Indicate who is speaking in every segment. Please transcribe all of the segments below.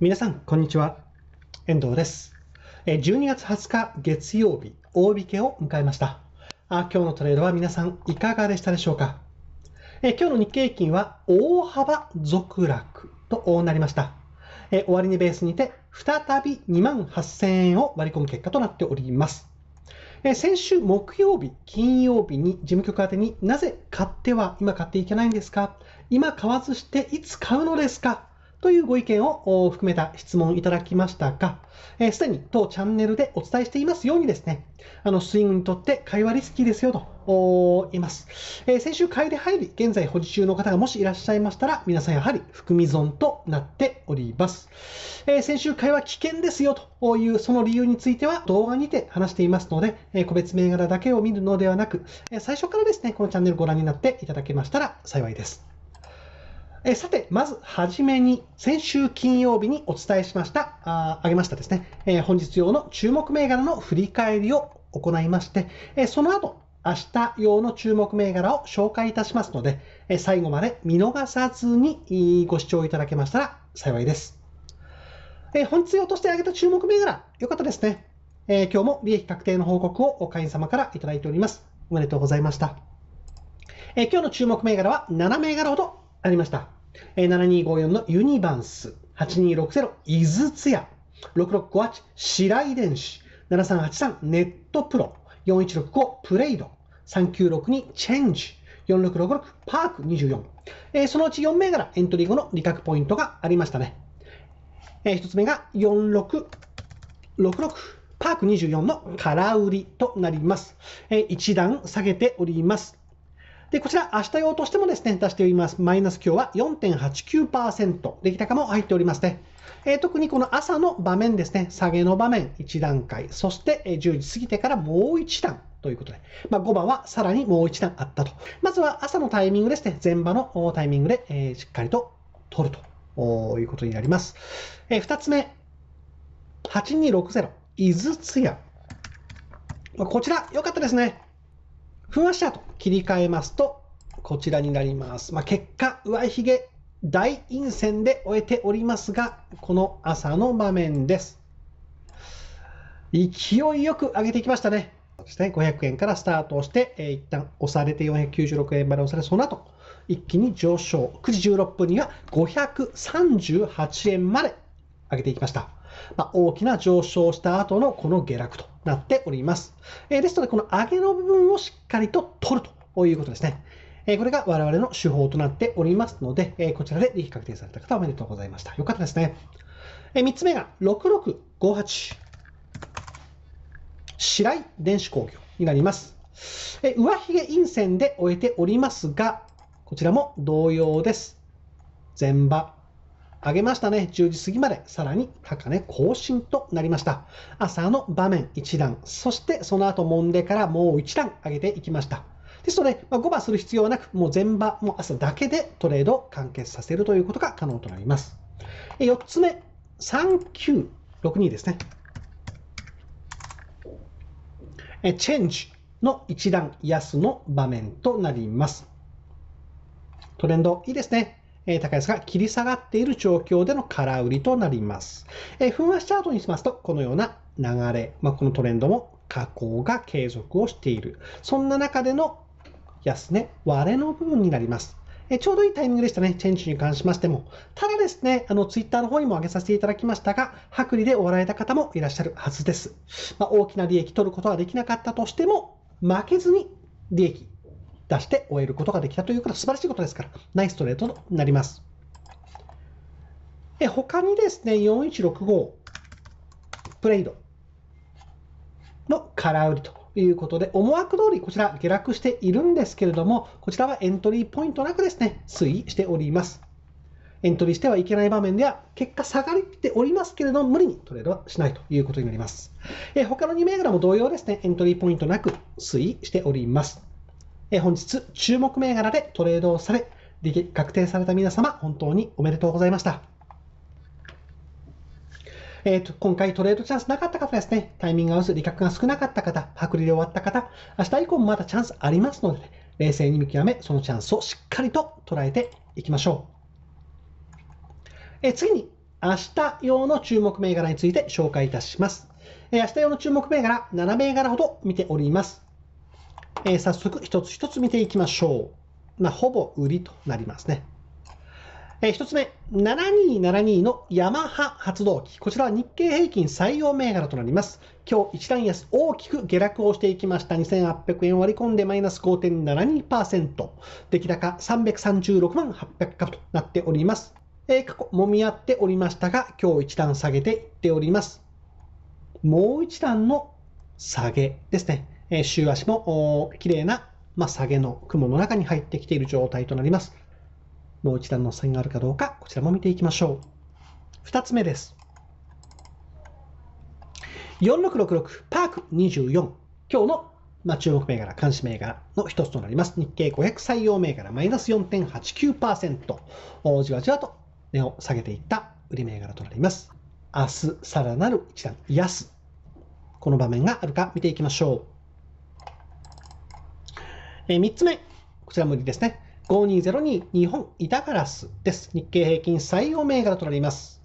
Speaker 1: 皆さん、こんにちは。遠藤です。12月20日月曜日、大引けを迎えました。あ今日のトレードは皆さん、いかがでしたでしょうかえ今日の日経平均は大幅続落となりました。え終値ベースにて、再び2万8000円を割り込む結果となっております。え先週木曜日、金曜日に事務局宛てになぜ買っては今買っていけないんですか今買わずしていつ買うのですかというご意見を含めた質問いただきましたが、す、えー、で、に当チャンネルでお伝えしていますようにですね、あのスイングにとって会話リスキーですよと言います、えー、先週買いで入り、現在保持中の方がもしいらっしゃいましたら、皆さんやはり含み損となっております。えー、先週会話危険ですよというその理由については動画にて話していますので、え個別銘柄だけを見るのではなく、え最初からですね、このチャンネルご覧になっていただけましたら幸いです。えさて、まずはじめに、先週金曜日にお伝えしました、ああげましたですね、えー、本日用の注目銘柄の振り返りを行いまして、えー、その後、明日用の注目銘柄を紹介いたしますので、えー、最後まで見逃さずにご視聴いただけましたら幸いです。え本日用として挙げた注目銘柄、よかったですね。え今日も利益確定の報告をお会員様からいただいております。おめでとうございました。え今日の注目銘柄は7銘柄ほどありました。えー、7254のユニバンス、8260伊豆ツヤ、6658白井電子、7383ネットプロ、4165プレイド、3962チェンジ、4666パーク24、えー、そのうち4銘柄エントリー後の利確ポイントがありましたね。えー、1つ目が4666パーク24の空売りとなります。えー、一段下げております。で、こちら、明日用としてもですね、出しております。マイナス今日は4.89%。出来高も入っておりますね。えー、特にこの朝の場面ですね、下げの場面1段階、そして10時過ぎてからもう1段ということで、まあ、5番はさらにもう1段あったと。まずは朝のタイミングですね、前場のタイミングで、えしっかりと取るということになります。えー、2つ目、8260、伊豆津屋。こちら、良かったですね。わしゃと切り替えますと、こちらになります。まあ、結果、上げ大陰線で終えておりますが、この朝の場面です。勢いよく上げていきましたね。ね、500円からスタートして、えー、一旦押されて496円まで押され、その後、一気に上昇。9時16分には538円まで上げていきました。まあ、大きな上昇した後のこの下落となっております。えですので、この上げの部分をしっかりと取るということですね。えこれが我々の手法となっておりますので、えこちらで利益確定された方おめでとうございました。よかったですね。え3つ目が6658。白井電子工業になります。え上髭陰線で終えておりますが、こちらも同様です。前場、上げましたね。10時過ぎまで、さらに高値更新となりました。朝の場面1段、そしてその後揉んでからもう1段上げていきました。ですので、まあ、5番する必要はなく、もう前場、もう朝だけでトレードを完結させるということが可能となります。4つ目、3962ですね。チェンジの一段安の場面となります。トレンドいいですね。え高安が切り下がっている状況での空売りとなります。えー、わしチャートにしますと、このような流れ、まあ、このトレンドも下降が継続をしている。そんな中での安値、ね、割れの部分になります。えちょうどいいタイミングでしたね、チェンジに関しましても。ただですね、あの、ツイッターの方にも上げさせていただきましたが、薄利でわられた方もいらっしゃるはずです。まあ、大きな利益取ることはできなかったとしても、負けずに利益出して終えることができたということは素晴らしいことですから、ナイストレートとなります。で他にですね、4165プレイドの空売りということで、思惑通りこちら下落しているんですけれども、こちらはエントリーポイントなくですね、推移しております。エントリーしてはいけない場面では、結果下がっておりますけれども、無理にトレードはしないということになります。え他の2銘柄も同様ですね、エントリーポイントなく推移しております。え本日、注目銘柄でトレードをされ、利益確定された皆様、本当におめでとうございました。えーと、今回トレードチャンスなかった方ですね、タイミング合わず、利確が少なかった方、剥離で終わった方、明日以降もまだチャンスありますので、ね、冷静に見極め、そのチャンスをしっかりと捉えていきましょう。えー、次に、明日用の注目銘柄について紹介いたします。えー、明日用の注目銘柄、7銘柄ほど見ております。えー、早速一つ一つ見ていきましょう。まあ、ほぼ売りとなりますね。えー、一つ目、7272のヤマハ発動機。こちらは日経平均採用銘柄となります。今日一段安大きく下落をしていきました。2800円割り込んでマイナス5.72%。出来高336万800株となっております。えー、過去揉み合っておりましたが、今日一段下げていっております。もう一段の下げですね。週足も綺麗な、まあ、下げの雲の中に入ってきている状態となります。もう一段の線があるかどうか、こちらも見ていきましょう。2つ目です。4666パーク24。今日の、まあ、注目銘柄、監視銘柄の一つとなります。日経500採用銘柄、マイナス4.89%。じわじわと値を下げていった売り銘柄となります。明日、さらなる一段安。この場面があるか見ていきましょう。えー、3つ目、こちら無理ですね。5202日本板ガラスです。日経平均採用銘柄となります。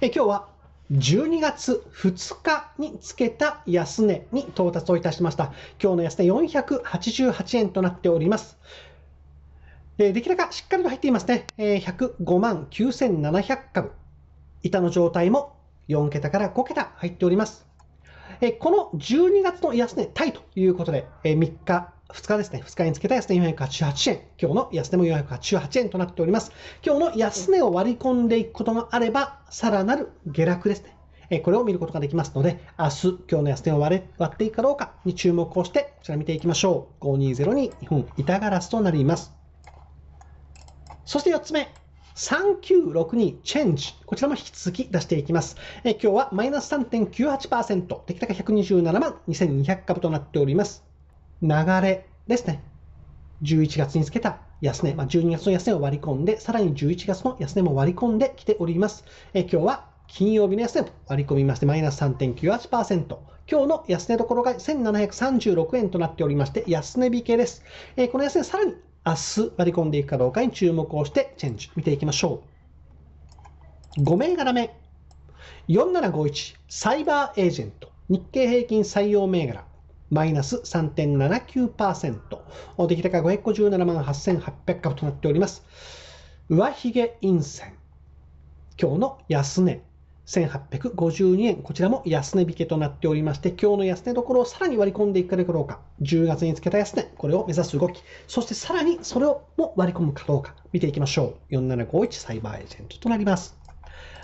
Speaker 1: えー、今日は12月2日につけた安値に到達をいたしました。今日の安値488円となっております。えー、出来高しっかりと入っていますね。えー、105万9700株。板の状態も4桁から5桁入っております。えこの12月の安値タイということで、え3日、2日ですね、2日につけた安値488円、今日の安値も488円となっております。今日の安値を割り込んでいくことがあれば、さらなる下落ですね。これを見ることができますので、明日、今日の安値を割っていくかどうかに注目をして、こちら見ていきましょう。520に日本板ガラスとなります。そして4つ目、3962チェンジ。こちらも引き続き出していきます。え今日はマイナス3.98%、出来高127万2200株となっております。流れですね。11月につけた安値、まあ、12月の安値を割り込んで、さらに11月の安値も割り込んできております。え今日は金曜日の安値も割り込みまして、マイナス3.98%。今日の安値どころが1736円となっておりまして、安値引けです。えー、この安値さらに明日割り込んでいくかどうかに注目をしてチェンジ見ていきましょう5銘柄目4751サイバーエージェント日経平均採用銘柄マイナス3.79%出来高557万8800株となっております上髭陰線今日の安値1852円、こちらも安値引けとなっておりまして、今日の安値どころをさらに割り込んでいくかどうか、10月につけた安値、これを目指す動き、そしてさらにそれをも割り込むかどうか、見ていきましょう。4751サイバーエージェントとなります。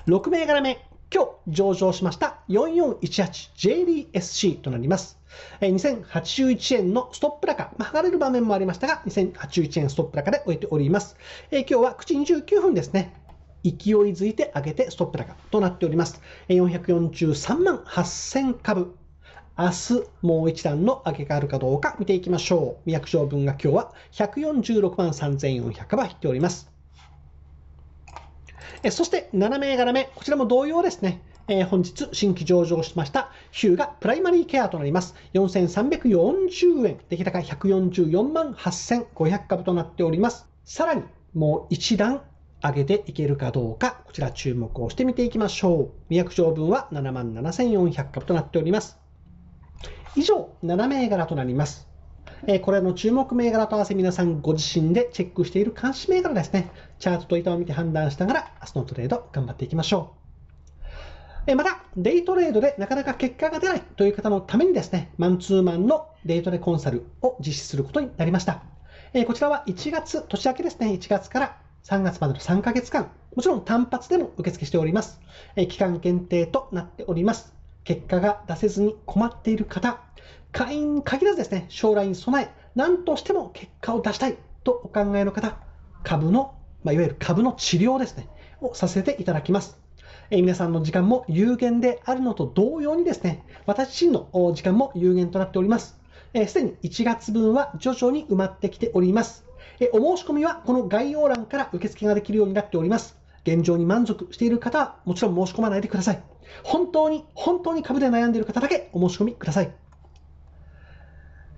Speaker 1: 6銘柄目、今日上場しました 4418JDSC となります。2081円のストップ高、まあ、剥がれる場面もありましたが、2081円ストップ高で終えております。今日は9時29分ですね。勢いづいて上げてストップ高となっております。443万8000株。明日もう一段の上げがあるかどうか見ていきましょう。約証分が今日は146万3400株引いております。えそして7銘柄目、こちらも同様ですね。えー、本日新規上場しましたヒューがプライマリーケアとなります4340円出来高144万8500株となっておりますさらにもう一段上げていけるかどうか、こちら注目をしてみていきましょう。200条分は77,400万株となっております。以上、7銘柄となります。えこれの注目銘柄と合わせ皆さんご自身でチェックしている監視銘柄ですね。チャートと板を見て判断しながら明日のトレード頑張っていきましょう。えまた、デイトレードでなかなか結果が出ないという方のためにですね、マンツーマンのデイトレコンサルを実施することになりました。えこちらは1月、年明けですね、1月から3月までの3ヶ月間、もちろん単発でも受付しております。え期間限定となっております。結果が出せずに困っている方、会員に限らずですね、将来に備え、何としても結果を出したいとお考えの方、株の、まあ、いわゆる株の治療ですね、をさせていただきます。え皆さんの時間も有限であるのと同様にですね、私自身の時間も有限となっております。す、え、で、に1月分は徐々に埋まってきております。えお申し込みはこの概要欄から受付ができるようになっております。現状に満足している方はもちろん申し込まないでください。本当に、本当に株で悩んでいる方だけお申し込みください。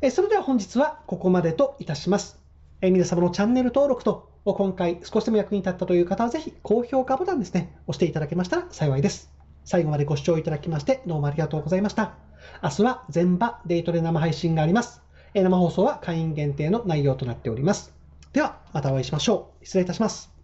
Speaker 1: えそれでは本日はここまでといたします。え皆様のチャンネル登録と今回少しでも役に立ったという方はぜひ高評価ボタンですね、押していただけましたら幸いです。最後までご視聴いただきましてどうもありがとうございました。明日は全場デートで生配信があります。生放送は会員限定の内容となっております。では、またお会いしましょう。失礼いたします。